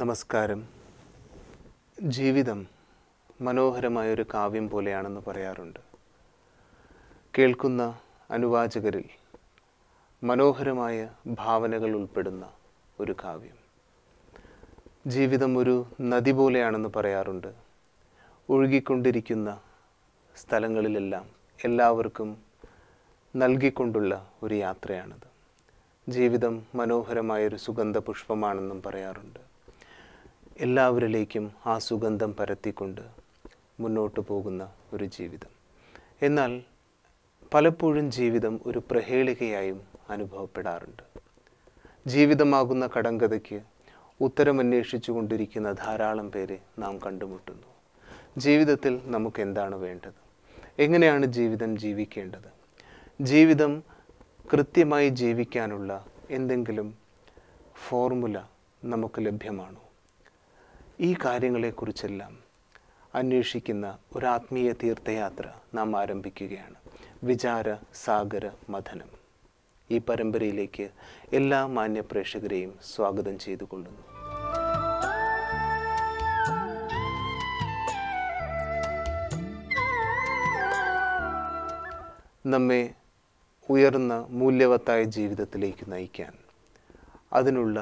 നമസ്കാരം ജീവിതം മനോഹരമായൊരു കാവ്യം പോലെയാണെന്ന് പറയാറുണ്ട് കേൾക്കുന്ന അനുവാചകരിൽ മനോഹരമായ ഭാവനകൾ ഉൾപ്പെടുന്ന ഒരു കാവ്യം ജീവിതം ഒരു നദി പോലെയാണെന്ന് പറയാറുണ്ട് ഒഴുകിക്കൊണ്ടിരിക്കുന്ന സ്ഥലങ്ങളിലെല്ലാം എല്ലാവർക്കും നൽകിക്കൊണ്ടുള്ള ഒരു യാത്രയാണിത് ജീവിതം മനോഹരമായൊരു സുഗന്ധ പുഷ്പമാണെന്നും പറയാറുണ്ട് എല്ലാവരിലേക്കും ആ സുഗന്ധം പരത്തിക്കൊണ്ട് മുന്നോട്ട് പോകുന്ന ഒരു ജീവിതം എന്നാൽ പലപ്പോഴും ജീവിതം ഒരു പ്രഹേളികയായും അനുഭവപ്പെടാറുണ്ട് ജീവിതമാകുന്ന കടങ്കഥയ്ക്ക് ഉത്തരമന്വേഷിച്ചു കൊണ്ടിരിക്കുന്ന ധാരാളം പേരെ നാം കണ്ടുമുട്ടുന്നു ജീവിതത്തിൽ നമുക്ക് എന്താണ് വേണ്ടത് എങ്ങനെയാണ് ജീവിതം ജീവിക്കേണ്ടത് ജീവിതം കൃത്യമായി ജീവിക്കാനുള്ള എന്തെങ്കിലും ഫോർമുല നമുക്ക് ലഭ്യമാണോ ഈ കാര്യങ്ങളെക്കുറിച്ചെല്ലാം അന്വേഷിക്കുന്ന ഒരു ആത്മീയ തീർത്ഥയാത്ര നാം ആരംഭിക്കുകയാണ് വിചാര സാഗര മഥനം ഈ പരമ്പരയിലേക്ക് എല്ലാ മാന്യപ്രേക്ഷകരെയും സ്വാഗതം ചെയ്തുകൊള്ളുന്നു നമ്മെ ഉയർന്ന മൂല്യവത്തായ ജീവിതത്തിലേക്ക് നയിക്കാൻ അതിനുള്ള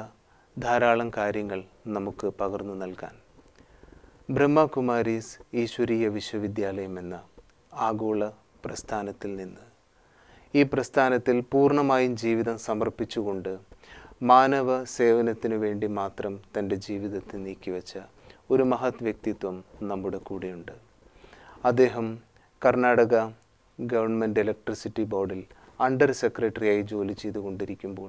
ധാരാളം കാര്യങ്ങൾ നമുക്ക് പകർന്നു നൽകാൻ ബ്രഹ്മകുമാരീസ് ഈശ്വരീയ വിശ്വവിദ്യാലയം എന്ന ആഗോള പ്രസ്ഥാനത്തിൽ നിന്ന് ഈ പ്രസ്ഥാനത്തിൽ പൂർണ്ണമായും ജീവിതം സമർപ്പിച്ചുകൊണ്ട് മാനവ സേവനത്തിനു വേണ്ടി മാത്രം തൻ്റെ ജീവിതത്തെ നീക്കിവെച്ച ഒരു മഹത് വ്യക്തിത്വം നമ്മുടെ കൂടെയുണ്ട് അദ്ദേഹം കർണാടക ഗവൺമെൻറ് ഇലക്ട്രിസിറ്റി ബോർഡിൽ അണ്ടർ സെക്രട്ടറിയായി ജോലി ചെയ്തുകൊണ്ടിരിക്കുമ്പോൾ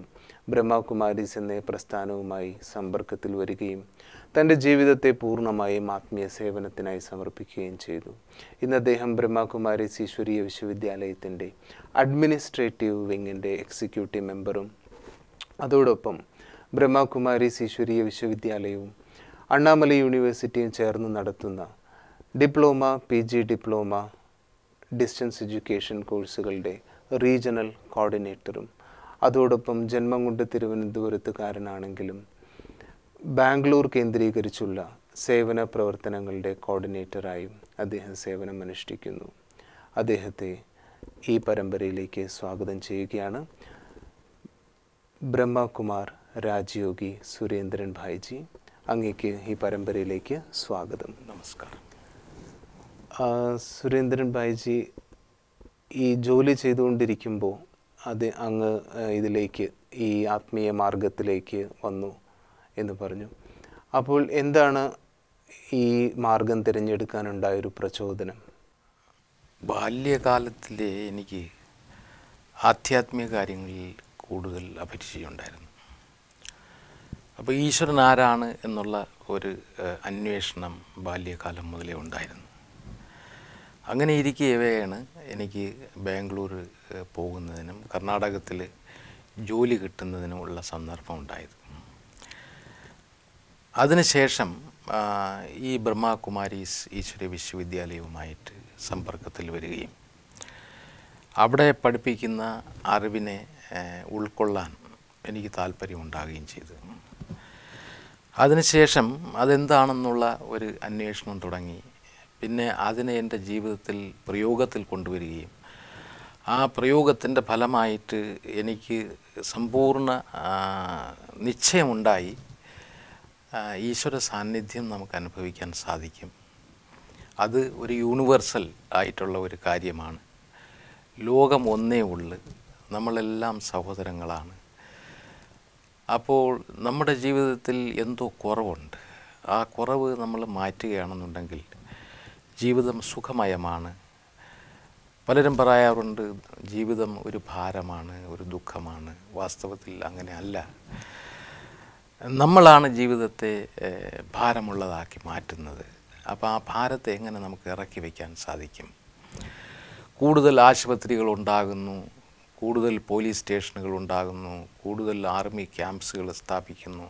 ബ്രഹ്മകുമാരീസ് എന്ന പ്രസ്ഥാനവുമായി സമ്പർക്കത്തിൽ വരികയും തൻ്റെ ജീവിതത്തെ പൂർണ്ണമായും ആത്മീയ സേവനത്തിനായി സമർപ്പിക്കുകയും ചെയ്തു ഇന്ന് അദ്ദേഹം ബ്രഹ്മകുമാരീസ് ഈശ്വരീയ വിശ്വവിദ്യാലയത്തിൻ്റെ അഡ്മിനിസ്ട്രേറ്റീവ് വിങ്ങിൻ്റെ എക്സിക്യൂട്ടീവ് മെമ്പറും അതോടൊപ്പം ബ്രഹ്മകുമാരീസ് ഈശ്വരീയ വിശ്വവിദ്യാലയവും അണ്ണാമല യൂണിവേഴ്സിറ്റിയും ചേർന്ന് നടത്തുന്ന diploma P G diploma distance education കോഴ്സുകളുടെ റീജിയണൽ കോർഡിനേറ്ററും അതോടൊപ്പം ജന്മം കൊണ്ട് തിരുവനന്തപുരത്തുകാരനാണെങ്കിലും ബാംഗ്ലൂർ കേന്ദ്രീകരിച്ചുള്ള സേവന പ്രവർത്തനങ്ങളുടെ കോർഡിനേറ്ററായും അദ്ദേഹം സേവനമനുഷ്ഠിക്കുന്നു അദ്ദേഹത്തെ ഈ പരമ്പരയിലേക്ക് സ്വാഗതം ചെയ്യുകയാണ് ബ്രഹ്മകുമാർ രാജയോഗി സുരേന്ദ്രൻ ഭായ്ജി അങ്ങേക്ക് ഈ പരമ്പരയിലേക്ക് സ്വാഗതം നമസ്കാരം സുരേന്ദ്രൻ ഭായ്ജി ഈ ജോലി ചെയ്തുകൊണ്ടിരിക്കുമ്പോൾ അത് അങ്ങ് ഇതിലേക്ക് ഈ ആത്മീയ മാർഗത്തിലേക്ക് വന്നു എന്ന് പറഞ്ഞു അപ്പോൾ എന്താണ് ഈ മാർഗം തിരഞ്ഞെടുക്കാനുണ്ടായൊരു പ്രചോദനം ബാല്യകാലത്തിൽ എനിക്ക് ആധ്യാത്മിക കാര്യങ്ങളിൽ കൂടുതൽ അഭിരുചിയുണ്ടായിരുന്നു അപ്പോൾ ഈശ്വരൻ ആരാണ് എന്നുള്ള ഒരു അന്വേഷണം ബാല്യകാലം മുതലേ ഉണ്ടായിരുന്നു അങ്ങനെ ഇരിക്കുകയാണ് എനിക്ക് ബാംഗ്ലൂർ പോകുന്നതിനും കർണാടകത്തിൽ ജോലി കിട്ടുന്നതിനുമുള്ള സന്ദർഭം ഉണ്ടായത് അതിനുശേഷം ഈ ബ്രഹ്മകുമാരീസ് ഈശ്വര വിശ്വവിദ്യാലയവുമായിട്ട് സമ്പർക്കത്തിൽ വരികയും അവിടെ പഠിപ്പിക്കുന്ന അറിവിനെ ഉൾക്കൊള്ളാൻ എനിക്ക് താല്പര്യമുണ്ടാകുകയും ചെയ്തു അതിനുശേഷം അതെന്താണെന്നുള്ള ഒരു അന്വേഷണം തുടങ്ങി പിന്നെ അതിനെ എൻ്റെ ജീവിതത്തിൽ പ്രയോഗത്തിൽ കൊണ്ടുവരികയും ആ പ്രയോഗത്തിൻ്റെ ഫലമായിട്ട് എനിക്ക് സമ്പൂർണ്ണ നിശ്ചയമുണ്ടായി ഈശ്വര സാന്നിധ്യം നമുക്ക് അനുഭവിക്കാൻ സാധിക്കും അത് ഒരു യൂണിവേഴ്സൽ ആയിട്ടുള്ള ഒരു കാര്യമാണ് ലോകം ഒന്നേ ഉള്ളു നമ്മളെല്ലാം സഹോദരങ്ങളാണ് അപ്പോൾ നമ്മുടെ ജീവിതത്തിൽ എന്തോ കുറവുണ്ട് ആ കുറവ് നമ്മൾ മാറ്റുകയാണെന്നുണ്ടെങ്കിൽ ജീവിതം സുഖമയമാണ് പലരും പറയാറുണ്ട് ജീവിതം ഒരു ഭാരമാണ് ഒരു ദുഃഖമാണ് വാസ്തവത്തിൽ അങ്ങനെ അല്ല നമ്മളാണ് ജീവിതത്തെ ഭാരമുള്ളതാക്കി മാറ്റുന്നത് അപ്പോൾ ആ ഭാരത്തെ എങ്ങനെ നമുക്ക് ഇറക്കി വയ്ക്കാൻ സാധിക്കും കൂടുതൽ ആശുപത്രികൾ ഉണ്ടാകുന്നു കൂടുതൽ പോലീസ് സ്റ്റേഷനുകൾ ഉണ്ടാകുന്നു കൂടുതൽ ആർമി ക്യാമ്പ്സുകൾ സ്ഥാപിക്കുന്നു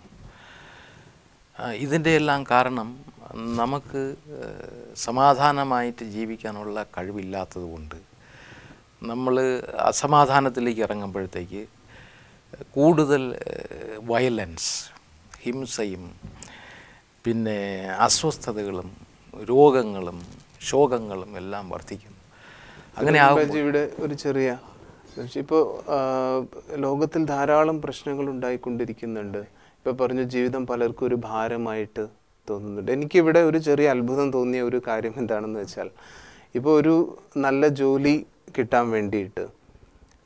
ഇതിൻ്റെ എല്ലാം കാരണം നമുക്ക് സമാധാനമായിട്ട് ജീവിക്കാനുള്ള കഴിവില്ലാത്തതുകൊണ്ട് നമ്മൾ അസമാധാനത്തിലേക്ക് ഇറങ്ങുമ്പോഴത്തേക്ക് കൂടുതൽ വയലൻസ് ഹിംസയും പിന്നെ അസ്വസ്ഥതകളും രോഗങ്ങളും ശോകങ്ങളും എല്ലാം വർദ്ധിക്കുന്നു അങ്ങനെ ഇവിടെ ഒരു ചെറിയ ഇപ്പോൾ ലോകത്തിൽ ധാരാളം പ്രശ്നങ്ങൾ ഉണ്ടായിക്കൊണ്ടിരിക്കുന്നുണ്ട് ഇപ്പോൾ പറഞ്ഞു ജീവിതം പലർക്കും ഒരു ഭാരമായിട്ട് തോന്നുന്നുണ്ട് എനിക്കിവിടെ ഒരു ചെറിയ അത്ഭുതം തോന്നിയ ഒരു കാര്യം എന്താണെന്ന് വെച്ചാൽ ഇപ്പോൾ ഒരു നല്ല ജോലി കിട്ടാൻ വേണ്ടിയിട്ട്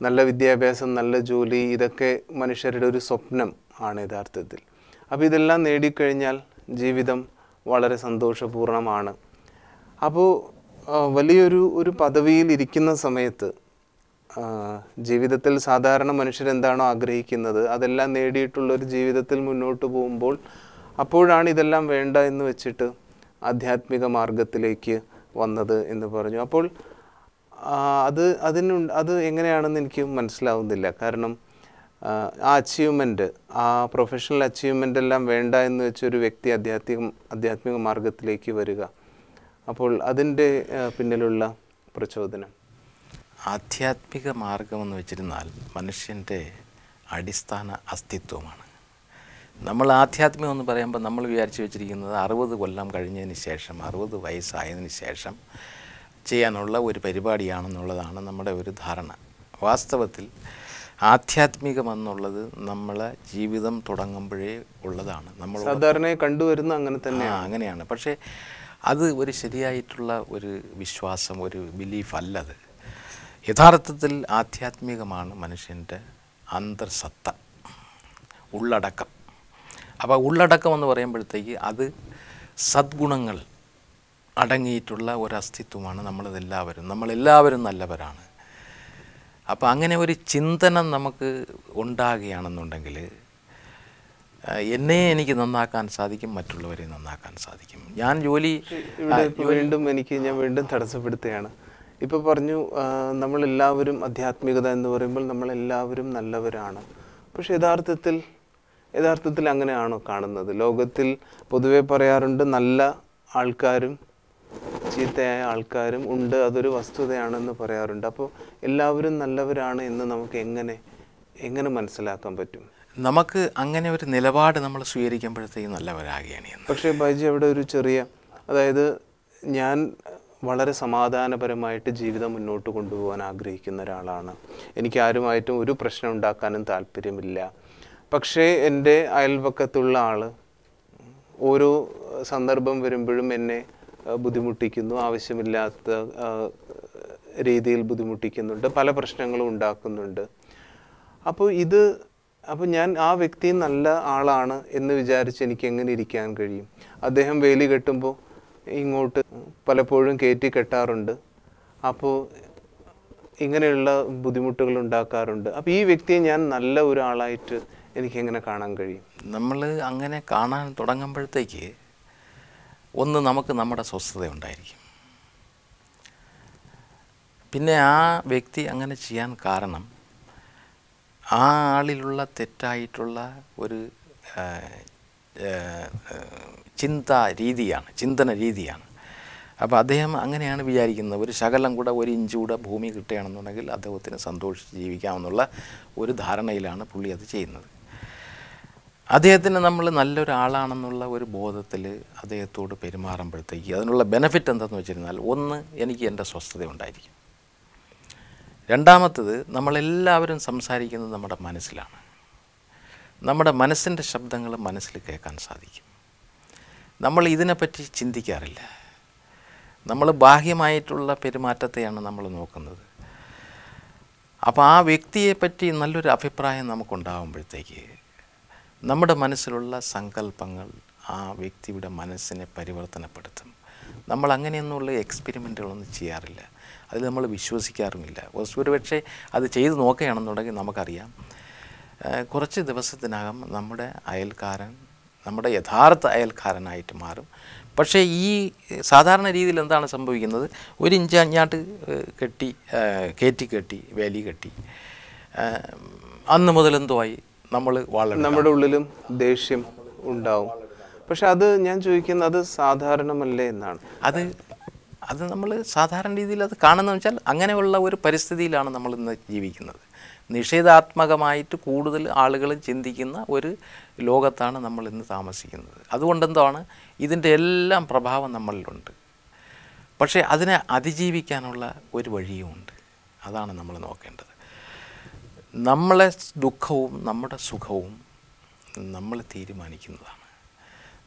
നല്ല വിദ്യാഭ്യാസം നല്ല ജോലി ഇതൊക്കെ മനുഷ്യരുടെ ഒരു സ്വപ്നം ആണ് യഥാർത്ഥത്തിൽ അപ്പോൾ ഇതെല്ലാം നേടിക്കഴിഞ്ഞാൽ ജീവിതം വളരെ സന്തോഷപൂർണമാണ് അപ്പോൾ വലിയൊരു ഒരു പദവിയിൽ ഇരിക്കുന്ന സമയത്ത് ജീവിതത്തിൽ സാധാരണ മനുഷ്യരെന്താണോ ആഗ്രഹിക്കുന്നത് അതെല്ലാം നേടിയിട്ടുള്ള ഒരു ജീവിതത്തിൽ മുന്നോട്ട് പോകുമ്പോൾ അപ്പോഴാണ് ഇതെല്ലാം വേണ്ട എന്ന് വെച്ചിട്ട് ആധ്യാത്മിക മാർഗത്തിലേക്ക് വന്നത് എന്ന് പറഞ്ഞു അപ്പോൾ അത് അതിനു അത് എങ്ങനെയാണെന്ന് എനിക്ക് മനസ്സിലാവുന്നില്ല കാരണം ആ അച്ചീവ്മെൻറ്റ് ആ പ്രൊഫഷണൽ അച്ചീവ്മെൻ്റ് എല്ലാം വേണ്ട എന്ന് വെച്ചൊരു വ്യക്തി അധ്യാത്മിക ആധ്യാത്മിക മാർഗത്തിലേക്ക് വരിക അപ്പോൾ അതിൻ്റെ പിന്നിലുള്ള പ്രചോദനം ആധ്യാത്മിക മാർഗമെന്ന് വെച്ചിരുന്നാൽ മനുഷ്യൻ്റെ അടിസ്ഥാന അസ്തിത്വമാണ് നമ്മൾ ആധ്യാത്മികം എന്ന് പറയുമ്പോൾ നമ്മൾ വിചാരിച്ചു വെച്ചിരിക്കുന്നത് അറുപത് കൊല്ലം കഴിഞ്ഞതിന് ശേഷം അറുപത് വയസ്സായതിനു ശേഷം ചെയ്യാനുള്ള ഒരു പരിപാടിയാണെന്നുള്ളതാണ് നമ്മുടെ ഒരു ധാരണ വാസ്തവത്തിൽ ആധ്യാത്മികമെന്നുള്ളത് നമ്മളെ ജീവിതം തുടങ്ങുമ്പോഴേ ഉള്ളതാണ് നമ്മൾ സാധാരണ കണ്ടുവരുന്ന അങ്ങനെ തന്നെ അങ്ങനെയാണ് പക്ഷേ അത് ഒരു ശരിയായിട്ടുള്ള ഒരു വിശ്വാസം ഒരു ബിലീഫ് അല്ലത് യഥാർത്ഥത്തിൽ ആധ്യാത്മികമാണ് മനുഷ്യൻ്റെ അന്തർസത്ത ഉള്ളടക്കം അപ്പോൾ ഉള്ളടക്കം എന്ന് പറയുമ്പോഴത്തേക്ക് അത് സദ്ഗുണങ്ങൾ അടങ്ങിയിട്ടുള്ള ഒരു അസ്തിത്വമാണ് നമ്മളതെല്ലാവരും നമ്മളെല്ലാവരും നല്ലവരാണ് അപ്പോൾ അങ്ങനെ ഒരു ചിന്തനം നമുക്ക് ഉണ്ടാകുകയാണെന്നുണ്ടെങ്കിൽ എന്നെ എനിക്ക് നന്നാക്കാൻ സാധിക്കും മറ്റുള്ളവരെ നന്നാക്കാൻ സാധിക്കും ഞാൻ ജോലി വീണ്ടും എനിക്ക് ഞാൻ വീണ്ടും തടസ്സപ്പെടുത്തുകയാണ് ഇപ്പോൾ പറഞ്ഞു നമ്മളെല്ലാവരും അധ്യാത്മികത എന്ന് പറയുമ്പോൾ നമ്മളെല്ലാവരും നല്ലവരാണ് പക്ഷേ യഥാർത്ഥത്തിൽ യഥാർത്ഥത്തിൽ അങ്ങനെയാണോ കാണുന്നത് ലോകത്തിൽ പൊതുവെ പറയാറുണ്ട് നല്ല ആൾക്കാരും ചീത്തയായ ആൾക്കാരും ഉണ്ട് അതൊരു വസ്തുതയാണെന്ന് പറയാറുണ്ട് അപ്പോൾ എല്ലാവരും നല്ലവരാണ് എന്ന് നമുക്ക് എങ്ങനെ എങ്ങനെ മനസ്സിലാക്കാൻ പറ്റും നമുക്ക് അങ്ങനെ ഒരു നിലപാട് നമ്മൾ സ്വീകരിക്കുമ്പോഴത്തേക്കും നല്ലവരാകുകയാണ് പക്ഷേ ബൈജി അവിടെ ഒരു ചെറിയ അതായത് ഞാൻ വളരെ സമാധാനപരമായിട്ട് ജീവിതം മുന്നോട്ട് കൊണ്ടുപോകാൻ ആഗ്രഹിക്കുന്ന ഒരാളാണ് എനിക്ക് ആരുമായിട്ടും ഒരു പ്രശ്നം ഉണ്ടാക്കാനും താല്പര്യമില്ല പക്ഷേ എൻ്റെ അയൽപക്കത്തുള്ള ആൾ ഓരോ സന്ദർഭം വരുമ്പോഴും എന്നെ ബുദ്ധിമുട്ടിക്കുന്നു ആവശ്യമില്ലാത്ത രീതിയിൽ ബുദ്ധിമുട്ടിക്കുന്നുണ്ട് പല പ്രശ്നങ്ങളും ഉണ്ടാക്കുന്നുണ്ട് അപ്പോൾ ഇത് അപ്പോൾ ഞാൻ ആ വ്യക്തി നല്ല ആളാണ് എന്ന് വിചാരിച്ച് എനിക്ക് എങ്ങനെ ഇരിക്കാൻ കഴിയും അദ്ദേഹം വേലി കെട്ടുമ്പോൾ ഇങ്ങോട്ട് പലപ്പോഴും കയറ്റി കെട്ടാറുണ്ട് അപ്പോൾ ഇങ്ങനെയുള്ള ബുദ്ധിമുട്ടുകൾ ഉണ്ടാക്കാറുണ്ട് അപ്പോൾ ഈ വ്യക്തിയെ ഞാൻ നല്ല ഒരാളായിട്ട് എനിക്ക് എങ്ങനെ കാണാൻ കഴിയും നമ്മൾ അങ്ങനെ കാണാൻ തുടങ്ങുമ്പോഴത്തേക്ക് ഒന്ന് നമുക്ക് നമ്മുടെ സ്വസ്ഥത ഉണ്ടായിരിക്കും പിന്നെ ആ വ്യക്തി അങ്ങനെ ചെയ്യാൻ കാരണം ആ ആളിലുള്ള തെറ്റായിട്ടുള്ള ഒരു ചിന്താ രീതിയാണ് ചിന്തന രീതിയാണ് അപ്പോൾ അദ്ദേഹം അങ്ങനെയാണ് വിചാരിക്കുന്നത് ഒരു ശകലം കൂടെ ഒരു ഇഞ്ച് കൂടെ ഭൂമി കിട്ടുകയാണെന്നുണ്ടെങ്കിൽ അദ്ദേഹത്തിന് സന്തോഷിച്ച് ജീവിക്കാമെന്നുള്ള ഒരു ധാരണയിലാണ് പുള്ളി അത് ചെയ്യുന്നത് അദ്ദേഹത്തിന് നമ്മൾ നല്ലൊരാളാണെന്നുള്ള ഒരു ബോധത്തിൽ അദ്ദേഹത്തോട് പെരുമാറുമ്പോഴത്തേക്ക് അതിനുള്ള ബെനഫിറ്റ് എന്താണെന്ന് വെച്ചിരുന്നാൽ ഒന്ന് എനിക്ക് എൻ്റെ സ്വസ്ഥത ഉണ്ടായിരിക്കും രണ്ടാമത്തത് നമ്മളെല്ലാവരും സംസാരിക്കുന്നത് നമ്മുടെ മനസ്സിലാണ് നമ്മുടെ മനസ്സിൻ്റെ ശബ്ദങ്ങൾ മനസ്സിൽ കേൾക്കാൻ സാധിക്കും നമ്മൾ ഇതിനെപ്പറ്റി ചിന്തിക്കാറില്ല നമ്മൾ ബാഹ്യമായിട്ടുള്ള പെരുമാറ്റത്തെയാണ് നമ്മൾ നോക്കുന്നത് അപ്പോൾ ആ വ്യക്തിയെപ്പറ്റി നല്ലൊരു അഭിപ്രായം നമുക്കുണ്ടാകുമ്പോഴത്തേക്ക് നമ്മുടെ മനസ്സിലുള്ള സങ്കല്പങ്ങൾ ആ വ്യക്തിയുടെ മനസ്സിനെ പരിവർത്തനപ്പെടുത്തും നമ്മൾ അങ്ങനെയൊന്നുള്ള എക്സ്പെരിമെൻറ്റുകളൊന്നും ചെയ്യാറില്ല അതിൽ നമ്മൾ വിശ്വസിക്കാറുമില്ല ഒരുപക്ഷെ അത് ചെയ്ത് നോക്കുകയാണെന്നുണ്ടെങ്കിൽ നമുക്കറിയാം കുറച്ച് ദിവസത്തിനകം നമ്മുടെ അയൽക്കാരൻ നമ്മുടെ യഥാർത്ഥ അയൽക്കാരനായിട്ട് മാറും പക്ഷേ ഈ സാധാരണ രീതിയിൽ എന്താണ് സംഭവിക്കുന്നത് ഒരു ഇഞ്ച് അഞ്ഞാട്ട് കെട്ടി കയറ്റി കെട്ടി വേലി കെട്ടി അന്ന് മുതലെന്തോ ആയി നമ്മൾ വളരും നമ്മുടെ ഉള്ളിലും ദേഷ്യം ഉണ്ടാവും പക്ഷെ അത് ഞാൻ ചോദിക്കുന്നത് അത് സാധാരണമല്ലേ എന്നാണ് അത് അത് നമ്മൾ സാധാരണ രീതിയിൽ അത് കാണുന്നതെന്ന് വെച്ചാൽ അങ്ങനെയുള്ള ഒരു പരിസ്ഥിതിയിലാണ് നമ്മൾ ഇന്ന് ജീവിക്കുന്നത് നിഷേധാത്മകമായിട്ട് കൂടുതൽ ആളുകൾ ചിന്തിക്കുന്ന ഒരു ലോകത്താണ് നമ്മൾ ഇന്ന് താമസിക്കുന്നത് അതുകൊണ്ടെന്താണ് ഇതിൻ്റെ എല്ലാം പ്രഭാവം നമ്മളിലുണ്ട് പക്ഷേ അതിനെ അതിജീവിക്കാനുള്ള ഒരു വഴിയുമുണ്ട് അതാണ് നമ്മൾ നോക്കേണ്ടത് നമ്മളെ ദുഃഖവും നമ്മുടെ സുഖവും നമ്മൾ തീരുമാനിക്കുന്നതാണ്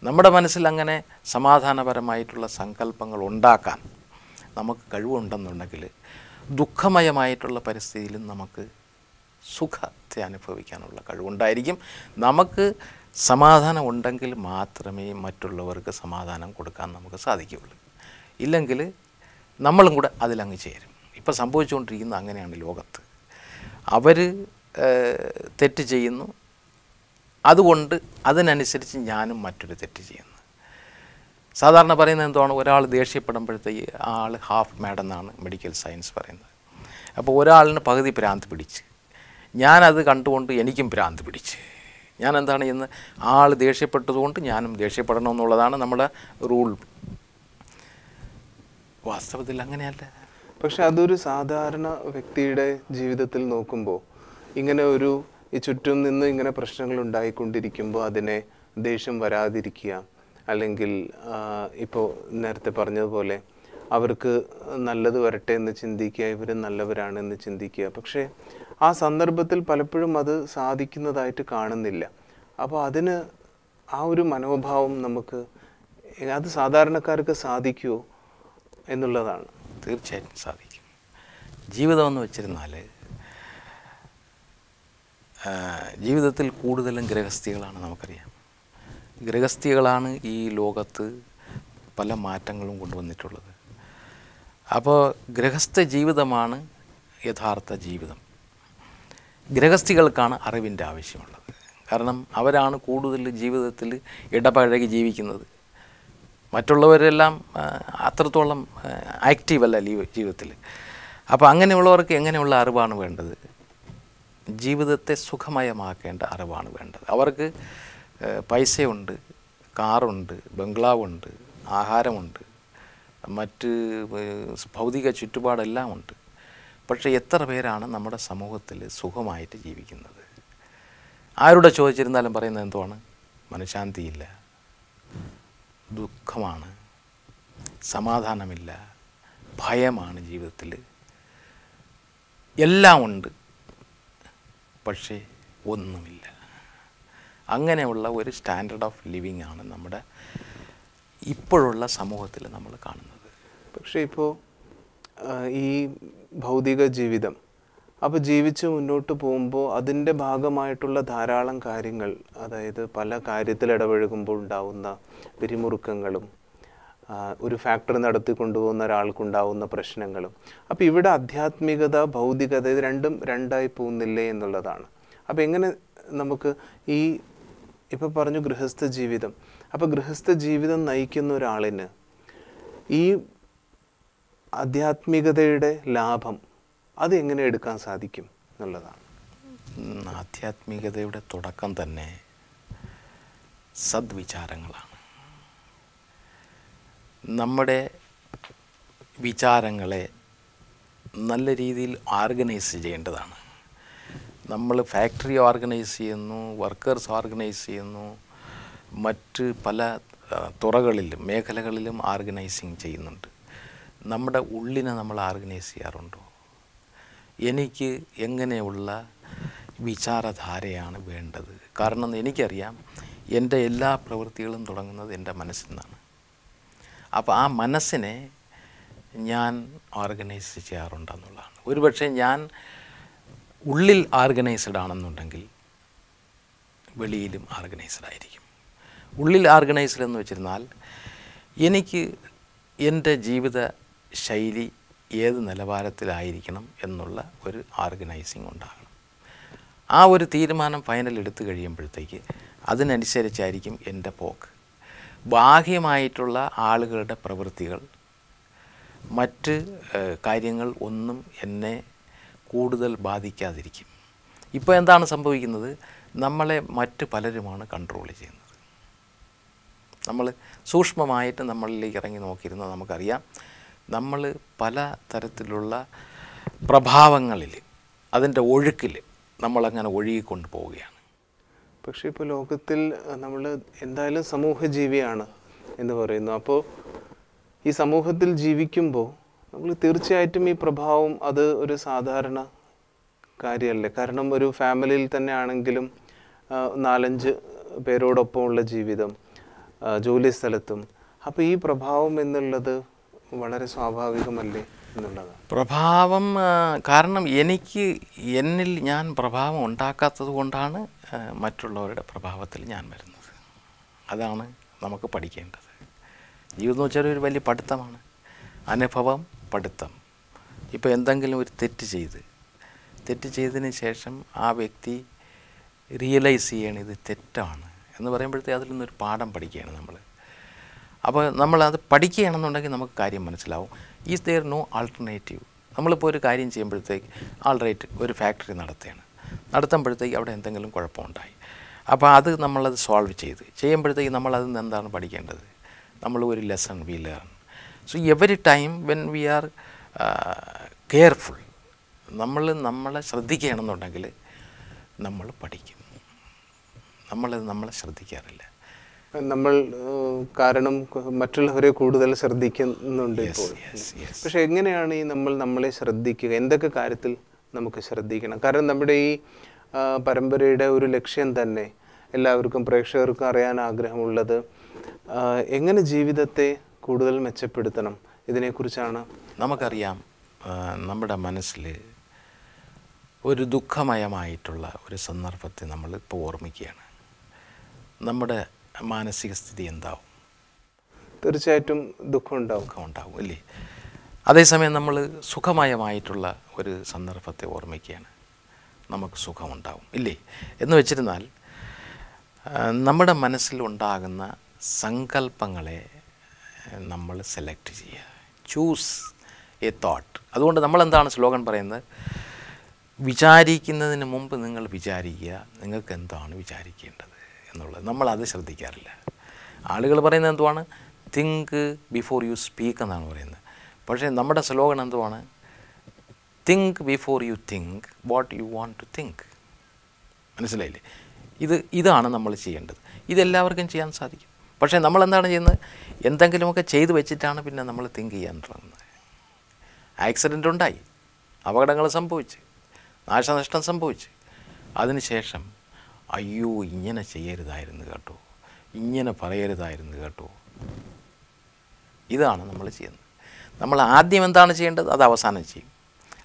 നമ്മുടെ മനസ്സിൽ അങ്ങനെ സമാധാനപരമായിട്ടുള്ള സങ്കല്പങ്ങൾ ഉണ്ടാക്കാൻ നമുക്ക് കഴിവുണ്ടെന്നുണ്ടെങ്കിൽ ദുഃഖമയമായിട്ടുള്ള പരിസ്ഥിതിയിലും നമുക്ക് സുഖത്തെ അനുഭവിക്കാനുള്ള കഴിവുണ്ടായിരിക്കും നമുക്ക് സമാധാനം ഉണ്ടെങ്കിൽ മാത്രമേ മറ്റുള്ളവർക്ക് സമാധാനം കൊടുക്കാൻ നമുക്ക് സാധിക്കുകയുള്ളൂ ഇല്ലെങ്കിൽ നമ്മളും കൂടെ അതിലങ്ങ് ചേരും ഇപ്പോൾ സംഭവിച്ചുകൊണ്ടിരിക്കുന്നത് അങ്ങനെയാണ് ലോകത്ത് അവർ തെറ്റ് ചെയ്യുന്നു അതുകൊണ്ട് അതിനനുസരിച്ച് ഞാനും മറ്റൊരു തെറ്റ് ചെയ്യുന്നു സാധാരണ പറയുന്നത് എന്താണ് ഒരാൾ ദേഷ്യപ്പെടുമ്പോഴത്തേക്ക് ആ ആൾ ഹാഫ് മാഡെന്നാണ് മെഡിക്കൽ സയൻസ് പറയുന്നത് അപ്പോൾ ഒരാളിന് പകുതി ഭ്രാന്ത് പിടിച്ച് ഞാനത് കണ്ടുകൊണ്ട് എനിക്കും ഭ്രാന്ത് പിടിച്ച് ഞാൻ എന്താണ് ഇന്ന് ആൾ ദേഷ്യപ്പെട്ടതുകൊണ്ട് ഞാനും ദേഷ്യപ്പെടണമെന്നുള്ളതാണ് എന്നുള്ളതാണ് നമ്മുടെ റൂൾ വാസ്തവത്തിൽ അങ്ങനെയല്ല പക്ഷെ അതൊരു സാധാരണ വ്യക്തിയുടെ ജീവിതത്തിൽ നോക്കുമ്പോൾ ഇങ്ങനെ ഒരു ഈ ചുറ്റും നിന്ന് ഇങ്ങനെ പ്രശ്നങ്ങൾ ഉണ്ടായിക്കൊണ്ടിരിക്കുമ്പോൾ അതിനെ ദേഷ്യം വരാതിരിക്കുക അല്ലെങ്കിൽ ഇപ്പോൾ നേരത്തെ പറഞ്ഞതുപോലെ അവർക്ക് നല്ലത് വരട്ടെ എന്ന് ചിന്തിക്കുക ഇവർ നല്ലവരാണെന്ന് ചിന്തിക്കുക പക്ഷേ ആ സന്ദർഭത്തിൽ പലപ്പോഴും അത് സാധിക്കുന്നതായിട്ട് കാണുന്നില്ല അപ്പോൾ അതിന് ആ ഒരു മനോഭാവം നമുക്ക് അത് സാധാരണക്കാർക്ക് സാധിക്കുമോ എന്നുള്ളതാണ് തീർച്ചയായിട്ടും സാധിക്കും ജീവിതമെന്ന് വെച്ചിരുന്നാൽ ജീവിതത്തിൽ കൂടുതലും ഗൃഹസ്ഥികളാണ് നമുക്കറിയാം ഗൃഹസ്ഥികളാണ് ഈ ലോകത്ത് പല മാറ്റങ്ങളും കൊണ്ടുവന്നിട്ടുള്ളത് അപ്പോൾ ഗൃഹസ്ഥ ജീവിതമാണ് യഥാർത്ഥ ജീവിതം ഗൃഹസ്ഥികൾക്കാണ് അറിവിൻ്റെ ആവശ്യമുള്ളത് കാരണം അവരാണ് കൂടുതൽ ജീവിതത്തിൽ ഇടപഴകി ജീവിക്കുന്നത് മറ്റുള്ളവരെല്ലാം അത്രത്തോളം ആക്റ്റീവല്ല ജീവിതത്തിൽ അപ്പോൾ അങ്ങനെയുള്ളവർക്ക് എങ്ങനെയുള്ള അറിവാണ് വേണ്ടത് ജീവിതത്തെ സുഖമയമാക്കേണ്ട അറിവാണ് വേണ്ടത് അവർക്ക് പൈസയുണ്ട് കാറുണ്ട് ബംഗ്ലാവുണ്ട് ആഹാരമുണ്ട് മറ്റ് ഭൗതിക ചുറ്റുപാടെല്ലാം ഉണ്ട് പക്ഷേ എത്ര പേരാണ് നമ്മുടെ സമൂഹത്തിൽ സുഖമായിട്ട് ജീവിക്കുന്നത് ആരുടെ ചോദിച്ചിരുന്നാലും പറയുന്നത് എന്തുവാണ് മനഃശാന്തിയില്ല ദുഃഖമാണ് സമാധാനമില്ല ഭയമാണ് ജീവിതത്തിൽ എല്ലാം ഉണ്ട് പക്ഷേ ഒന്നുമില്ല അങ്ങനെയുള്ള ഒരു സ്റ്റാൻഡേർഡ് ഓഫ് ലിവിങ് ആണ് നമ്മുടെ ഇപ്പോഴുള്ള സമൂഹത്തിൽ നമ്മൾ കാണുന്നത് പക്ഷേ ഇപ്പോൾ ഈ ഭൗതിക ജീവിതം അപ്പോൾ ജീവിച്ച് മുന്നോട്ട് പോകുമ്പോൾ അതിൻ്റെ ഭാഗമായിട്ടുള്ള ധാരാളം കാര്യങ്ങൾ അതായത് പല കാര്യത്തിൽ ഇടപഴകുമ്പോൾ ഉണ്ടാവുന്ന പിരിമുറുക്കങ്ങളും ഒരു ഫാക്ടറി നടത്തി കൊണ്ടുപോകുന്ന ഒരാൾക്കുണ്ടാവുന്ന പ്രശ്നങ്ങളും അപ്പോൾ ഇവിടെ ആധ്യാത്മികത ഭൗതികത ഇത് രണ്ടും രണ്ടായി പോകുന്നില്ലേ എന്നുള്ളതാണ് അപ്പോൾ എങ്ങനെ നമുക്ക് ഈ ഇപ്പോൾ പറഞ്ഞു ഗൃഹസ്ഥ ജീവിതം അപ്പോൾ ഗൃഹസ്ഥ ജീവിതം നയിക്കുന്ന ഒരാളിന് ഈ ആധ്യാത്മികതയുടെ ലാഭം അത് എങ്ങനെ എടുക്കാൻ സാധിക്കും എന്നുള്ളതാണ് ആധ്യാത്മികതയുടെ തുടക്കം തന്നെ സദ്വിചാരങ്ങളാണ് നമ്മുടെ വിചാരങ്ങളെ നല്ല രീതിയിൽ ഓർഗനൈസ് ചെയ്യേണ്ടതാണ് നമ്മൾ ഫാക്ടറി ഓർഗനൈസ് ചെയ്യുന്നു വർക്കേഴ്സ് ഓർഗനൈസ് ചെയ്യുന്നു മറ്റ് പല തുറകളിലും മേഖലകളിലും ഓർഗനൈസിങ് ചെയ്യുന്നുണ്ട് നമ്മുടെ ഉള്ളിനെ നമ്മൾ ഓർഗനൈസ് ചെയ്യാറുണ്ടോ എനിക്ക് എങ്ങനെയുള്ള വിചാരധാരയാണ് വേണ്ടത് കാരണം എനിക്കറിയാം എൻ്റെ എല്ലാ പ്രവൃത്തികളും തുടങ്ങുന്നത് എൻ്റെ മനസ്സിൽ നിന്നാണ് അപ്പോൾ ആ മനസ്സിനെ ഞാൻ ഓർഗനൈസ് ചെയ്യാറുണ്ടെന്നുള്ളതാണ് ഒരുപക്ഷെ ഞാൻ ഉള്ളിൽ ഓർഗനൈസ്ഡ് ആണെന്നുണ്ടെങ്കിൽ വെളിയിലും ഓർഗനൈസ്ഡ് ആയിരിക്കും ഉള്ളിൽ ഓർഗനൈസ്ഡ് എന്ന് വെച്ചിരുന്നാൽ എനിക്ക് എൻ്റെ ജീവിത ശൈലി ഏത് നിലവാരത്തിലായിരിക്കണം എന്നുള്ള ഒരു ഓർഗനൈസിങ് ഉണ്ടാകണം ആ ഒരു തീരുമാനം ഫൈനൽ എടുത്തു കഴിയുമ്പോഴത്തേക്ക് അതിനനുസരിച്ചായിരിക്കും എൻ്റെ പോക്ക് ബാഹ്യമായിട്ടുള്ള ആളുകളുടെ പ്രവൃത്തികൾ മറ്റ് കാര്യങ്ങൾ ഒന്നും എന്നെ കൂടുതൽ ബാധിക്കാതിരിക്കും ഇപ്പോൾ എന്താണ് സംഭവിക്കുന്നത് നമ്മളെ മറ്റ് പലരുമാണ് കൺട്രോൾ ചെയ്യുന്നത് നമ്മൾ സൂക്ഷ്മമായിട്ട് നമ്മളിലേക്ക് ഇറങ്ങി നോക്കിയിരുന്നാൽ നമുക്കറിയാം നമ്മൾ പല തരത്തിലുള്ള പ്രഭാവങ്ങളിൽ അതിൻ്റെ ഒഴുക്കിൽ നമ്മളങ്ങനെ ഒഴുകിക്കൊണ്ട് പോവുകയാണ് പക്ഷേ ഇപ്പോൾ ലോകത്തിൽ നമ്മൾ എന്തായാലും സമൂഹ ജീവിയാണ് എന്ന് പറയുന്നു അപ്പോൾ ഈ സമൂഹത്തിൽ ജീവിക്കുമ്പോൾ നമ്മൾ തീർച്ചയായിട്ടും ഈ പ്രഭാവം അത് ഒരു സാധാരണ കാര്യമല്ലേ കാരണം ഒരു ഫാമിലിയിൽ തന്നെ ആണെങ്കിലും നാലഞ്ച് പേരോടൊപ്പമുള്ള ജീവിതം ജോലി സ്ഥലത്തും അപ്പോൾ ഈ പ്രഭാവം എന്നുള്ളത് വളരെ സ്വാഭാവികമല്ലേ എന്നുള്ളതാണ് പ്രഭാവം കാരണം എനിക്ക് എന്നിൽ ഞാൻ പ്രഭാവം ഉണ്ടാക്കാത്തത് കൊണ്ടാണ് മറ്റുള്ളവരുടെ പ്രഭാവത്തിൽ ഞാൻ വരുന്നത് അതാണ് നമുക്ക് പഠിക്കേണ്ടത് ജീവിതം എന്ന് വെച്ചാൽ ഒരു വലിയ പഠിത്തമാണ് അനുഭവം പഠിത്തം ഇപ്പോൾ എന്തെങ്കിലും ഒരു തെറ്റ് ചെയ്ത് തെറ്റ് ചെയ്തതിന് ശേഷം ആ വ്യക്തി റിയലൈസ് ചെയ്യണം ഇത് തെറ്റാണ് എന്ന് പറയുമ്പോഴത്തേ അതിൽ നിന്നൊരു പാഠം പഠിക്കുകയാണ് നമ്മൾ അപ്പോൾ നമ്മളത് പഠിക്കുകയാണെന്നുണ്ടെങ്കിൽ നമുക്ക് കാര്യം മനസ്സിലാവും ഈസ് ദെയർ നോ ആൾട്ടർനേറ്റീവ് നമ്മളിപ്പോൾ ഒരു കാര്യം ചെയ്യുമ്പോഴത്തേക്ക് ആൾ ഒരു ഫാക്ടറി നടത്തുകയാണ് നടത്തുമ്പോഴത്തേക്ക് അവിടെ എന്തെങ്കിലും കുഴപ്പമുണ്ടായി അപ്പോൾ അത് നമ്മളത് സോൾവ് ചെയ്ത് ചെയ്യുമ്പോഴത്തേക്ക് നമ്മളതിൽ നിന്ന് എന്താണ് പഠിക്കേണ്ടത് നമ്മൾ ഒരു lesson we learn so every time when we are careful നമ്മൾ നമ്മളെ ശ്രദ്ധിക്കുകയാണെന്നുണ്ടെങ്കിൽ നമ്മൾ പഠിക്കും നമ്മളത് നമ്മളെ ശ്രദ്ധിക്കാറില്ല നമ്മൾ കാരണം മറ്റുള്ളവരെ കൂടുതൽ ശ്രദ്ധിക്കുന്നുണ്ട് പക്ഷെ എങ്ങനെയാണ് ഈ നമ്മൾ നമ്മളെ ശ്രദ്ധിക്കുക എന്തൊക്കെ കാര്യത്തിൽ നമുക്ക് ശ്രദ്ധിക്കണം കാരണം നമ്മുടെ ഈ പരമ്പരയുടെ ഒരു ലക്ഷ്യം തന്നെ എല്ലാവർക്കും പ്രേക്ഷകർക്കും അറിയാൻ ആഗ്രഹമുള്ളത് എങ്ങനെ ജീവിതത്തെ കൂടുതൽ മെച്ചപ്പെടുത്തണം ഇതിനെക്കുറിച്ചാണ് നമുക്കറിയാം നമ്മുടെ മനസ്സിൽ ഒരു ദുഃഖമയമായിട്ടുള്ള ഒരു സന്ദർഭത്തെ നമ്മൾ ഇപ്പോൾ ഓർമ്മിക്കുകയാണ് നമ്മുടെ മാനസിക സ്ഥിതി എന്താവും തീർച്ചയായിട്ടും ദുഃഖം ഉണ്ടാവും ദുഃഖം ഉണ്ടാവും അല്ലേ അതേസമയം നമ്മൾ സുഖമയമായിട്ടുള്ള ഒരു സന്ദർഭത്തെ ഓർമ്മിക്കുകയാണ് നമുക്ക് സുഖമുണ്ടാവും ഇല്ലേ എന്ന് വെച്ചിരുന്നാൽ നമ്മുടെ മനസ്സിൽ ഉണ്ടാകുന്ന സങ്കല്പങ്ങളെ നമ്മൾ സെലക്ട് ചെയ്യുക ചൂസ് എ തോട്ട് അതുകൊണ്ട് നമ്മളെന്താണ് സ്ലോഗൻ പറയുന്നത് വിചാരിക്കുന്നതിന് മുമ്പ് നിങ്ങൾ വിചാരിക്കുക നിങ്ങൾക്ക് എന്താണ് വിചാരിക്കേണ്ടത് എന്നുള്ളത് നമ്മളത് ശ്രദ്ധിക്കാറില്ല ആളുകൾ പറയുന്നത് എന്തുവാണ് തിങ്ക് ബിഫോർ യു സ്പീക്ക് എന്നാണ് പറയുന്നത് പക്ഷേ നമ്മുടെ സ്ലോഗൻ എന്തുവാണ് think before you think what you want to think മനസ്സിലായില്ലേ ഇത് ഇതാണ് നമ്മൾ ചെയ്യേണ്ടത് ഇതെല്ലാവർക്കും ചെയ്യാൻ സാധിക്കും പക്ഷേ നമ്മൾ എന്താണ് ചെയ്യുന്നത് എന്തെങ്കിലുമൊക്കെ ചെയ്തു വെച്ചിട്ടാണ് പിന്നെ നമ്മൾ തിങ്ക് ചെയ്യാൻ തുടങ്ങുന്നത് ആക്സിഡൻ്റ് ഉണ്ടായി അപകടങ്ങൾ സംഭവിച്ച് നാശനഷ്ടം സംഭവിച്ച് അതിനുശേഷം അയ്യോ ഇങ്ങനെ ചെയ്യരുതായിരുന്നു കേട്ടോ ഇങ്ങനെ പറയരുതായിരുന്നു കേട്ടോ ഇതാണ് നമ്മൾ ചെയ്യുന്നത് നമ്മൾ ആദ്യം എന്താണ് ചെയ്യേണ്ടത് അത് അവസാനം ചെയ്യും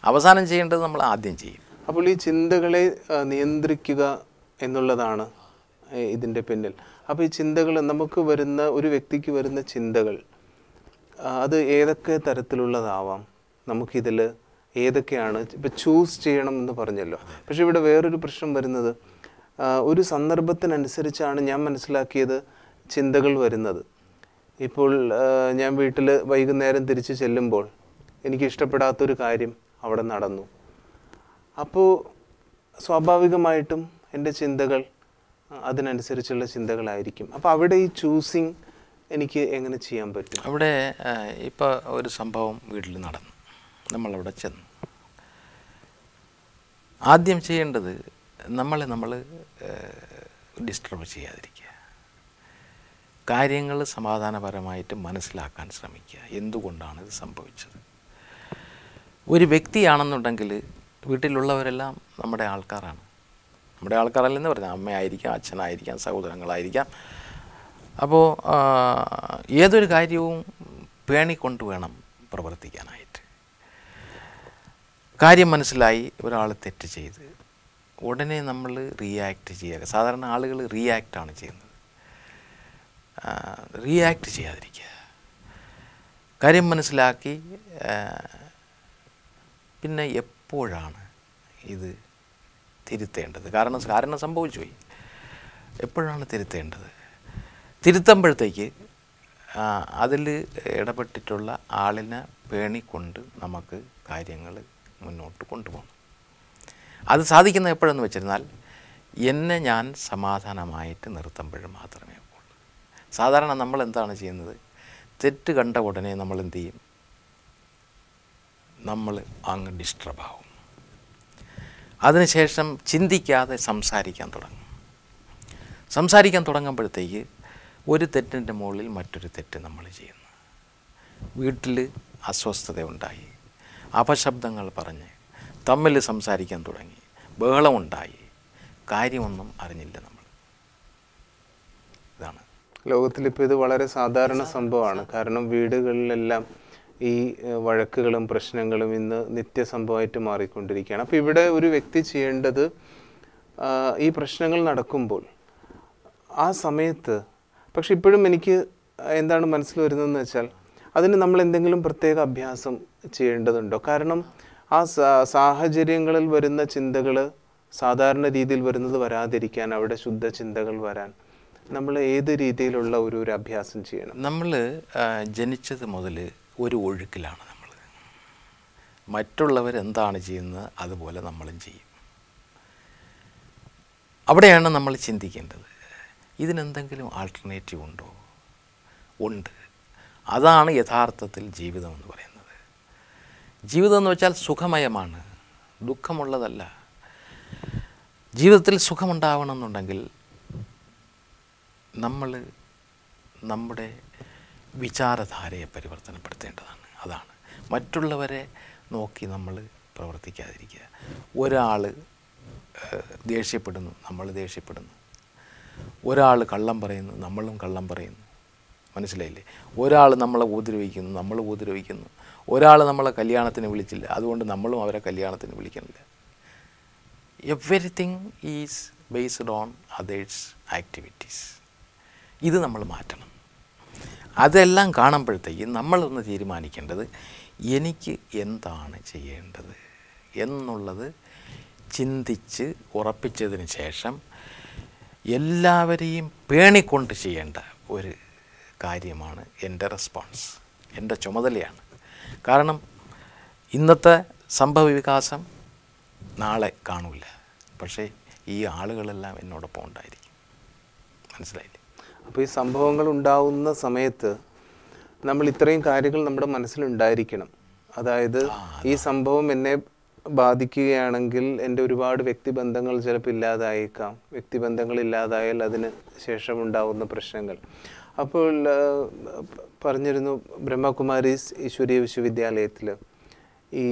അവസാനം ചെയ്യേണ്ടത് നമ്മൾ ആദ്യം ചെയ്യും അപ്പോൾ ഈ ചിന്തകളെ നിയന്ത്രിക്കുക എന്നുള്ളതാണ് ഇതിൻ്റെ പിന്നിൽ അപ്പോൾ ഈ ചിന്തകൾ നമുക്ക് വരുന്ന ഒരു വ്യക്തിക്ക് വരുന്ന ചിന്തകൾ അത് ഏതൊക്കെ തരത്തിലുള്ളതാവാം നമുക്കിതിൽ ഏതൊക്കെയാണ് ഇപ്പം ചൂസ് ചെയ്യണം എന്ന് പറഞ്ഞല്ലോ പക്ഷേ ഇവിടെ വേറൊരു പ്രശ്നം വരുന്നത് ഒരു സന്ദർഭത്തിനനുസരിച്ചാണ് ഞാൻ മനസ്സിലാക്കിയത് ചിന്തകൾ വരുന്നത് ഇപ്പോൾ ഞാൻ വീട്ടിൽ വൈകുന്നേരം തിരിച്ച് ചെല്ലുമ്പോൾ എനിക്ക് ഇഷ്ടപ്പെടാത്തൊരു കാര്യം അവിടെ നടന്നു അപ്പോൾ സ്വാഭാവികമായിട്ടും എൻ്റെ ചിന്തകൾ അതിനനുസരിച്ചുള്ള ചിന്തകളായിരിക്കും അപ്പോൾ അവിടെ ഈ ചൂസിങ് എനിക്ക് എങ്ങനെ ചെയ്യാൻ പറ്റും അവിടെ ഇപ്പോൾ ഒരു സംഭവം വീട്ടിൽ നടന്നു നമ്മളവിടെ ചെന്നു ആദ്യം ചെയ്യേണ്ടത് നമ്മളെ നമ്മൾ ഡിസ്റ്റർബ് ചെയ്യാതിരിക്കുക കാര്യങ്ങൾ സമാധാനപരമായിട്ട് മനസ്സിലാക്കാൻ ശ്രമിക്കുക എന്തുകൊണ്ടാണ് ഇത് സംഭവിച്ചത് ഒരു വ്യക്തിയാണെന്നുണ്ടെങ്കിൽ വീട്ടിലുള്ളവരെല്ലാം നമ്മുടെ ആൾക്കാരാണ് നമ്മുടെ ആൾക്കാരല്ലെന്ന് പറഞ്ഞാൽ അമ്മയായിരിക്കാം അച്ഛനായിരിക്കാം സഹോദരങ്ങളായിരിക്കാം അപ്പോൾ ഏതൊരു കാര്യവും പേണിക്കൊണ്ട് വേണം പ്രവർത്തിക്കാനായിട്ട് കാര്യം മനസ്സിലായി ഒരാൾ തെറ്റ് ചെയ്ത് ഉടനെ നമ്മൾ റിയാക്ട് ചെയ്യുക സാധാരണ ആളുകൾ റിയാക്റ്റാണ് ചെയ്യുന്നത് റിയാക്ട് ചെയ്യാതിരിക്കുക കാര്യം മനസ്സിലാക്കി പിന്നെ എപ്പോഴാണ് ഇത് തിരുത്തേണ്ടത് കാരണം കാരണം സംഭവിച്ചുപോയി എപ്പോഴാണ് തിരുത്തേണ്ടത് തിരുത്തുമ്പോഴത്തേക്ക് അതിൽ ഇടപെട്ടിട്ടുള്ള ആളിനെ പേണിക്കൊണ്ട് നമുക്ക് കാര്യങ്ങൾ മുന്നോട്ട് കൊണ്ടുപോകണം അത് സാധിക്കുന്ന എപ്പോഴെന്ന് വെച്ചിരുന്നാൽ എന്നെ ഞാൻ സമാധാനമായിട്ട് നിർത്തുമ്പോൾ മാത്രമേ ഉള്ളൂ സാധാരണ നമ്മൾ എന്താണ് ചെയ്യുന്നത് തെറ്റ് കണ്ട ഉടനെ നമ്മൾ എന്ത് ചെയ്യും നമ്മൾ അങ്ങ് ഡിസ്റ്റർബ് ആവും അതിനുശേഷം ചിന്തിക്കാതെ സംസാരിക്കാൻ തുടങ്ങും സംസാരിക്കാൻ തുടങ്ങുമ്പോഴത്തേക്ക് ഒരു തെറ്റിൻ്റെ മുകളിൽ മറ്റൊരു തെറ്റ് നമ്മൾ ചെയ്യുന്നു വീട്ടിൽ അസ്വസ്ഥത ഉണ്ടായി അപശബ്ദങ്ങൾ പറഞ്ഞ് തമ്മിൽ സംസാരിക്കാൻ തുടങ്ങി ബഹളമുണ്ടായി കാര്യമൊന്നും അറിഞ്ഞില്ല നമ്മൾ ഇതാണ് ലോകത്തിലിപ്പോൾ ഇത് വളരെ സാധാരണ സംഭവമാണ് കാരണം വീടുകളിലെല്ലാം ഈ വഴക്കുകളും പ്രശ്നങ്ങളും ഇന്ന് നിത്യസംഭവമായിട്ട് മാറിക്കൊണ്ടിരിക്കുകയാണ് അപ്പോൾ ഇവിടെ ഒരു വ്യക്തി ചെയ്യേണ്ടത് ഈ പ്രശ്നങ്ങൾ നടക്കുമ്പോൾ ആ സമയത്ത് പക്ഷെ ഇപ്പോഴും എനിക്ക് എന്താണ് മനസ്സിൽ വരുന്നതെന്ന് വെച്ചാൽ അതിന് നമ്മൾ എന്തെങ്കിലും പ്രത്യേക അഭ്യാസം ചെയ്യേണ്ടതുണ്ടോ കാരണം ആ സാഹചര്യങ്ങളിൽ വരുന്ന ചിന്തകൾ സാധാരണ രീതിയിൽ വരുന്നത് വരാതിരിക്കാൻ അവിടെ ശുദ്ധ ചിന്തകൾ വരാൻ നമ്മൾ ഏത് രീതിയിലുള്ള ഒരു ഒരു അഭ്യാസം ചെയ്യണം നമ്മൾ ജനിച്ചത് മുതൽ ഒരു ഒഴുക്കിലാണ് നമ്മൾ മറ്റുള്ളവരെന്താണ് ചെയ്യുന്നത് അതുപോലെ നമ്മളും ചെയ്യും അവിടെയാണ് നമ്മൾ ചിന്തിക്കേണ്ടത് ഇതിനെന്തെങ്കിലും ആൾട്ടർനേറ്റീവ് ഉണ്ടോ ഉണ്ട് അതാണ് യഥാർത്ഥത്തിൽ ജീവിതം എന്ന് പറയുന്നത് ജീവിതം എന്ന് വെച്ചാൽ സുഖമയമാണ് ദുഃഖമുള്ളതല്ല ജീവിതത്തിൽ സുഖമുണ്ടാവണമെന്നുണ്ടെങ്കിൽ നമ്മൾ നമ്മുടെ വിചാരധാരയെ പരിവർത്തനപ്പെടുത്തേണ്ടതാണ് അതാണ് മറ്റുള്ളവരെ നോക്കി നമ്മൾ പ്രവർത്തിക്കാതിരിക്കുക ഒരാൾ ദേഷ്യപ്പെടുന്നു നമ്മൾ ദേഷ്യപ്പെടുന്നു ഒരാൾ കള്ളം പറയുന്നു നമ്മളും കള്ളം പറയുന്നു മനസ്സിലായില്ലേ ഒരാൾ നമ്മളെ ഉപദ്രവിക്കുന്നു നമ്മൾ ഉപദ്രവിക്കുന്നു ഒരാൾ നമ്മളെ കല്യാണത്തിന് വിളിച്ചില്ല അതുകൊണ്ട് നമ്മളും അവരെ കല്യാണത്തിന് വിളിക്കുന്നില്ല everything is based on others activities ഇത് നമ്മൾ മാറ്റണം അതെല്ലാം കാണുമ്പോഴത്തേക്കും നമ്മളൊന്ന് തീരുമാനിക്കേണ്ടത് എനിക്ക് എന്താണ് ചെയ്യേണ്ടത് എന്നുള്ളത് ചിന്തിച്ച് ഉറപ്പിച്ചതിന് ശേഷം എല്ലാവരെയും പേണിക്കൊണ്ട് ചെയ്യേണ്ട ഒരു കാര്യമാണ് എൻ്റെ റെസ്പോൺസ് എൻ്റെ ചുമതലയാണ് കാരണം ഇന്നത്തെ സംഭവ വികാസം നാളെ കാണില്ല പക്ഷേ ഈ ആളുകളെല്ലാം എന്നോടൊപ്പം ഉണ്ടായിരിക്കും മനസ്സിലായില്ലേ അപ്പോൾ ഈ സംഭവങ്ങൾ ഉണ്ടാവുന്ന സമയത്ത് നമ്മൾ ഇത്രയും കാര്യങ്ങൾ നമ്മുടെ മനസ്സിലുണ്ടായിരിക്കണം അതായത് ഈ സംഭവം എന്നെ ബാധിക്കുകയാണെങ്കിൽ എൻ്റെ ഒരുപാട് വ്യക്തിബന്ധങ്ങൾ ചിലപ്പോൾ ഇല്ലാതായേക്കാം വ്യക്തിബന്ധങ്ങൾ ഇല്ലാതായാൽ അതിന് ശേഷം ഉണ്ടാവുന്ന പ്രശ്നങ്ങൾ അപ്പോൾ പറഞ്ഞിരുന്നു ബ്രഹ്മകുമാരീസ് ഈശ്വരീയ വിശ്വവിദ്യാലയത്തിൽ ഈ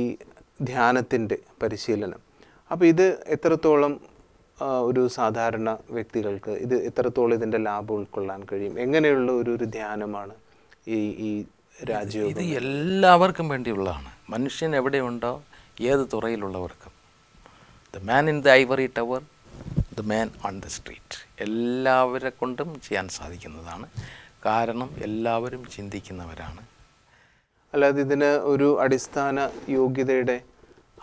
ധ്യാനത്തിൻ്റെ പരിശീലനം അപ്പോൾ ഇത് എത്രത്തോളം ഒരു സാധാരണ വ്യക്തികൾക്ക് ഇത് എത്രത്തോളം ഇതിൻ്റെ ലാഭം ഉൾക്കൊള്ളാൻ കഴിയും എങ്ങനെയുള്ള ഒരു ഒരു ധ്യാനമാണ് ഈ ഈ രാജ്യം ഇത് എല്ലാവർക്കും വേണ്ടിയുള്ളതാണ് മനുഷ്യൻ എവിടെയുണ്ടോ ഏത് തുറയിലുള്ളവർക്കും the man in the ivory tower the man on the street എല്ലാവരെ കൊണ്ടും ചെയ്യാൻ സാധിക്കുന്നതാണ് കാരണം എല്ലാവരും ചിന്തിക്കുന്നവരാണ് അല്ലാതെ ഇതിന് ഒരു അടിസ്ഥാന യോഗ്യതയുടെ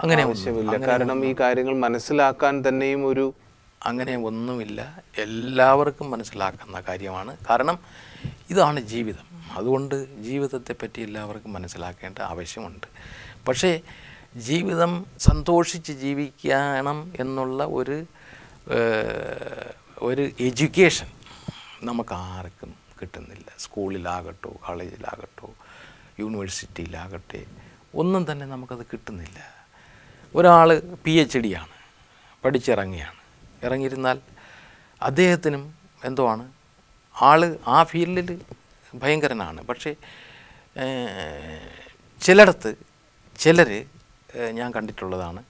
അങ്ങനെ ആവശ്യമില്ല കാരണം ഈ കാര്യങ്ങൾ മനസ്സിലാക്കാൻ തന്നെയും ഒരു അങ്ങനെ ഒന്നുമില്ല എല്ലാവർക്കും മനസ്സിലാക്കുന്ന കാര്യമാണ് കാരണം ഇതാണ് ജീവിതം അതുകൊണ്ട് ജീവിതത്തെ പറ്റി എല്ലാവർക്കും മനസ്സിലാക്കേണ്ട ആവശ്യമുണ്ട് പക്ഷേ ജീവിതം സന്തോഷിച്ച് ജീവിക്കണം എന്നുള്ള ഒരു ഒരു എഡ്യൂക്കേഷൻ നമുക്ക് ആർക്കും കിട്ടുന്നില്ല സ്കൂളിലാകട്ടോ കോളേജിലാകട്ടോ യൂണിവേഴ്സിറ്റിയിലാകട്ടെ ഒന്നും തന്നെ നമുക്കത് കിട്ടുന്നില്ല ഒരാൾ പി എച്ച് ഡി ആണ് പഠിച്ചിറങ്ങിയാണ് ഇറങ്ങിയിരുന്നാൽ അദ്ദേഹത്തിനും എന്തോ ആണ് ആൾ ആ ഫീൽഡിൽ ഭയങ്കരനാണ് പക്ഷേ ചിലയിടത്ത് ചിലർ ഞാൻ കണ്ടിട്ടുള്ളതാണ്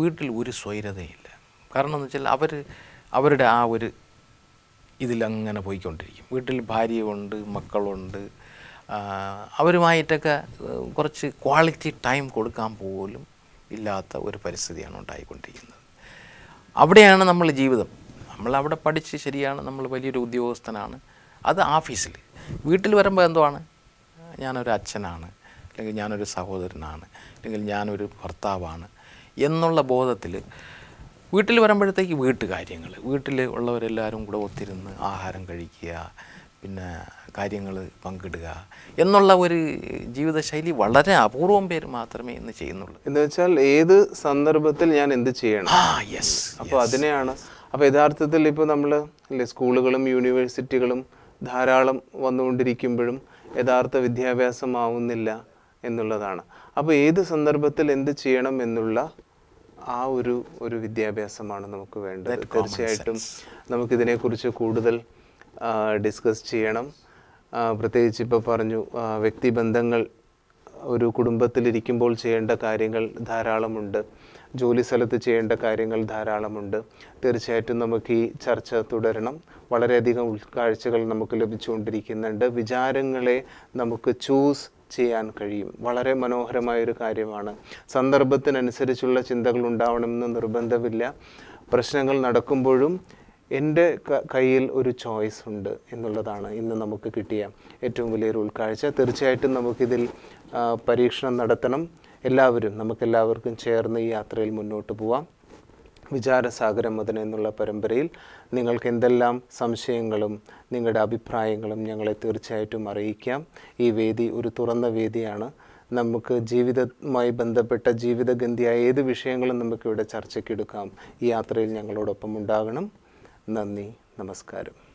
വീട്ടിൽ ഒരു സ്വൈരതയില്ല കാരണം എന്ന് വെച്ചാൽ അവർ അവരുടെ ആ ഒരു ഇതിലങ്ങനെ പോയിക്കൊണ്ടിരിക്കും വീട്ടിൽ ഭാര്യയുണ്ട് മക്കളുണ്ട് അവരുമായിട്ടൊക്കെ കുറച്ച് ക്വാളിറ്റി ടൈം കൊടുക്കാൻ പോലും ഇല്ലാത്ത ഒരു പരിസ്ഥിതിയാണ് ഉണ്ടായിക്കൊണ്ടിരിക്കുന്നത് അവിടെയാണ് നമ്മൾ ജീവിതം നമ്മൾ അവിടെ പഠിച്ച് ശരിയാണ് നമ്മൾ വലിയൊരു ഉദ്യോഗസ്ഥനാണ് അത് ഓഫീസിൽ വീട്ടിൽ വരുമ്പോൾ എന്തുവാണ് ഞാനൊരു അച്ഛനാണ് അല്ലെങ്കിൽ ഞാനൊരു സഹോദരനാണ് അല്ലെങ്കിൽ ഞാനൊരു ഭർത്താവാണ് എന്നുള്ള ബോധത്തിൽ വീട്ടിൽ വരുമ്പോഴത്തേക്ക് വീട്ടുകാര്യങ്ങൾ വീട്ടിൽ ഉള്ളവരെല്ലാവരും കൂടെ ഒത്തിരുന്ന് ആഹാരം കഴിക്കുക പിന്നെ കാര്യങ്ങൾ പങ്കിടുക എന്നുള്ള ഒരു ജീവിതശൈലി വളരെ അപൂർവം പേര് മാത്രമേ ഇന്ന് ചെയ്യുന്നുള്ളൂ എന്ന് വെച്ചാൽ ഏത് സന്ദർഭത്തിൽ ഞാൻ എന്ത് ചെയ്യണം ആ യെസ് അപ്പോൾ അതിനെയാണ് അപ്പോൾ യഥാർത്ഥത്തിൽ ഇപ്പോൾ നമ്മൾ അല്ലേ സ്കൂളുകളും യൂണിവേഴ്സിറ്റികളും ധാരാളം വന്നുകൊണ്ടിരിക്കുമ്പോഴും യഥാർത്ഥ വിദ്യാഭ്യാസമാവുന്നില്ല എന്നുള്ളതാണ് അപ്പോൾ ഏത് സന്ദർഭത്തിൽ എന്ത് ചെയ്യണം എന്നുള്ള ആ ഒരു ഒരു വിദ്യാഭ്യാസമാണ് നമുക്ക് വേണ്ടത് തീർച്ചയായിട്ടും നമുക്കിതിനെക്കുറിച്ച് കൂടുതൽ ഡിസ്കസ് ചെയ്യണം പ്രത്യേകിച്ച് ഇപ്പോൾ പറഞ്ഞു വ്യക്തിബന്ധങ്ങൾ ഒരു കുടുംബത്തിലിരിക്കുമ്പോൾ ചെയ്യേണ്ട കാര്യങ്ങൾ ധാരാളമുണ്ട് ജോലി സ്ഥലത്ത് ചെയ്യേണ്ട കാര്യങ്ങൾ ധാരാളമുണ്ട് തീർച്ചയായിട്ടും നമുക്ക് ഈ ചർച്ച തുടരണം വളരെയധികം ഉൾക്കാഴ്ചകൾ നമുക്ക് ലഭിച്ചുകൊണ്ടിരിക്കുന്നുണ്ട് വിചാരങ്ങളെ നമുക്ക് ചൂസ് ചെയ്യാൻ കഴിയും വളരെ മനോഹരമായ ഒരു കാര്യമാണ് സന്ദർഭത്തിനനുസരിച്ചുള്ള ചിന്തകൾ ഉണ്ടാവണമെന്ന് നിർബന്ധമില്ല പ്രശ്നങ്ങൾ നടക്കുമ്പോഴും എൻ്റെ കയ്യിൽ ഒരു ചോയ്സ് ഉണ്ട് എന്നുള്ളതാണ് ഇന്ന് നമുക്ക് കിട്ടിയ ഏറ്റവും വലിയൊരു ഉൾക്കാഴ്ച തീർച്ചയായിട്ടും നമുക്കിതിൽ പരീക്ഷണം നടത്തണം എല്ലാവരും നമുക്കെല്ലാവർക്കും ചേർന്ന് ഈ യാത്രയിൽ മുന്നോട്ട് പോവാം വിചാരസാഗരം മുതൽ എന്നുള്ള പരമ്പരയിൽ നിങ്ങൾക്ക് എന്തെല്ലാം സംശയങ്ങളും നിങ്ങളുടെ അഭിപ്രായങ്ങളും ഞങ്ങളെ തീർച്ചയായിട്ടും അറിയിക്കാം ഈ വേദി ഒരു തുറന്ന വേദിയാണ് നമുക്ക് ജീവിതവുമായി ബന്ധപ്പെട്ട ജീവിതഗന്ധിയായ ഏത് വിഷയങ്ങളും നമുക്കിവിടെ ചർച്ചയ്ക്കെടുക്കാം ഈ യാത്രയിൽ ഞങ്ങളോടൊപ്പം ഉണ്ടാകണം നന്ദി നമസ്കാരം